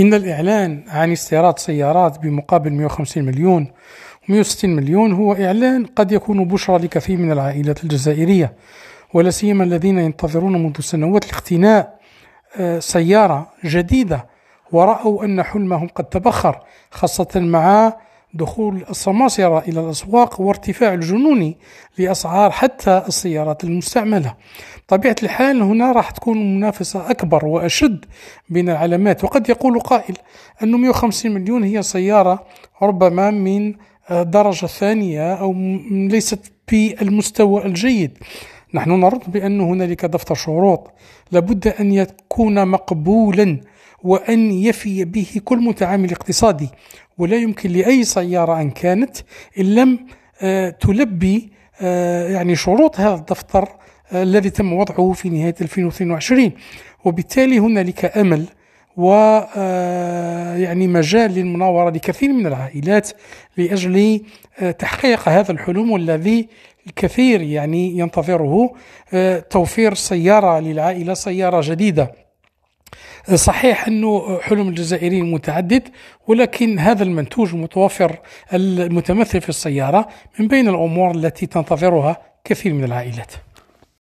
إن الإعلان عن استيراد سيارات بمقابل 150 مليون و160 مليون هو إعلان قد يكون بشرى لكثير من العائلات الجزائرية ولا سيما الذين ينتظرون منذ سنوات الاقتناء آه، سيارة جديدة ورأوا أن حلمهم قد تبخر خاصة مع دخول السماسرة إلى الأسواق وارتفاع الجنوني لأسعار حتى السيارات المستعملة طبيعة الحال هنا راح تكون منافسة أكبر وأشد بين العلامات وقد يقول قائل أن 150 مليون هي سيارة ربما من درجة ثانية أو ليست بالمستوى الجيد نحن نرد بأن هنالك دفتر شروط لابد أن يكون مقبولا وأن يفي به كل متعامل اقتصادي ولا يمكن لأي سيارة أن كانت إن لم آه، تلبي آه، يعني شروط هذا الدفتر آه، الذي تم وضعه في نهاية 2022 وبالتالي هنالك أمل و آه، يعني مجال للمناورة لكثير من العائلات لأجل آه، تحقيق هذا الحلم الذي الكثير يعني ينتظره آه، توفير سيارة للعائلة سيارة جديدة صحيح انه حلم الجزائريين متعدد ولكن هذا المنتوج المتوفر المتمثل في السياره من بين الامور التي تنتظرها كثير من العائلات